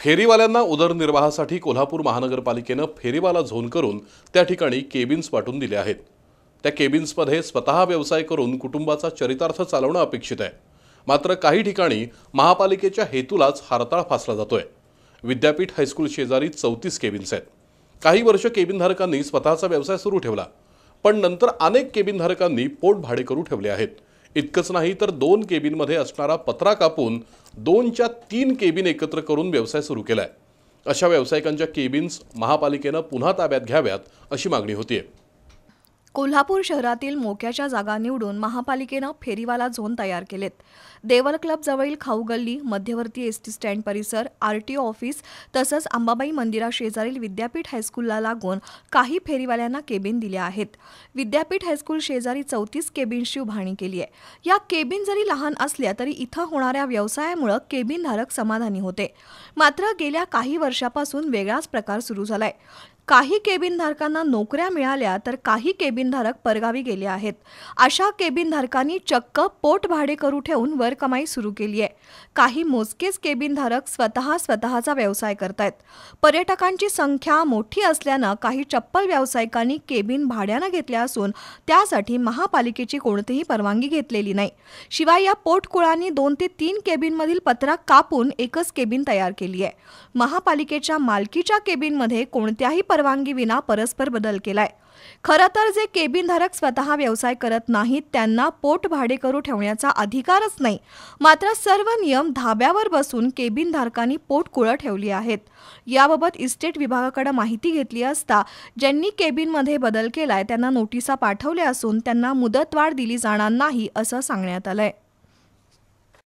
फेरीवाल्यांना उदरनिर्वाहासाठी कोल्हापूर महानगरपालिकेनं फेरीवाला झोन करून त्या ठिकाणी केबिन्स वाटून दिले आहेत त्या केबिन्समध्ये स्वतः व्यवसाय करून कुटुंबाचा चरितार्थ चालवणं अपेक्षित आहे मात्र काही ठिकाणी महापालिकेच्या हेतूलाच हारताळ फासला जातोय विद्यापीठ हायस्कूल शेजारी चौतीस केबिन्स आहेत काही वर्ष केबिनधारकांनी स्वतःचा व्यवसाय सुरू ठेवला पण नंतर अनेक केबिनधारकांनी पोट भाडे करू ठेवले आहेत इतकंच नाही तर दोन केबिनमध्ये असणारा पत्रा कापून दोनच्या तीन केबिन एकत्र करून व्यवसाय सुरू केला आहे अशा व्यावसायिकांच्या केबिन्स महापालिकेनं पुन्हा ताब्यात घ्याव्यात अशी मागणी होती आहे कोल्हापूर शहरातील मोक्याच्या जागा निवडून महापालिकेनं फेरीवाला झोन तयार केलेत देवल क्लबजवळील खाऊ गल्ली मध्यवर्ती एस टी स्टँड परिसर आर टी ऑफिस तसंच अंबाबाई मंदिराशेजारील विद्यापीठ हायस्कूलला लागून काही फेरीवाल्यांना केबिन दिल्या आहेत विद्यापीठ हायस्कूल शेजारी चौतीस केबिनची उभारणी केली आहे या केबिन जरी लहान असल्या तरी इथं होणाऱ्या व्यवसायामुळं केबिनधारक समाधानी होते मात्र गेल्या काही वर्षापासून वेगळाच प्रकार सुरू झालाय काही केबिनधारकांना नोकऱ्या मिळाल्या तर काही केबिनधारक परगावी गेले आहेत अशा केबिनधारकांनी चक्क पोट भाडे करू ठेवून वरकमाई सुरू केली आहे काही मोजकेच केबिनधारक स्वतः स्वतःचा व्यवसाय करतायत पर्यटकांची संख्या मोठी असल्यानं काही चप्पल व्यावसायिकांनी केबिन भाड्यानं घेतल्या असून त्यासाठी महापालिकेची कोणतीही परवानगी घेतलेली नाही शिवाय या पोटकुळांनी दोन ते तीन केबिनमधील पत्रा कापून एकच केबिन तयार केली आहे महापालिकेच्या मालकीच्या केबिनमध्ये कोणत्याही विना परस्पर बदल केलाय खरं तर जे केबिनधारक स्वतः व्यवसाय करत नाहीत त्यांना पोट भाडे करू ठेवण्याचा अधिकारच नाही मात्र सर्व नियम धाब्यावर बसून केबिनधारकांनी पोट कुळं ठेवली आहेत याबाबत इस्टेट विभागाकडे माहिती घेतली असता ज्यांनी केबिनमध्ये बदल केलाय त्यांना नोटिसा पाठवल्या असून त्यांना मुदतवाढ दिली जाणार नाही असं सांगण्यात आलंय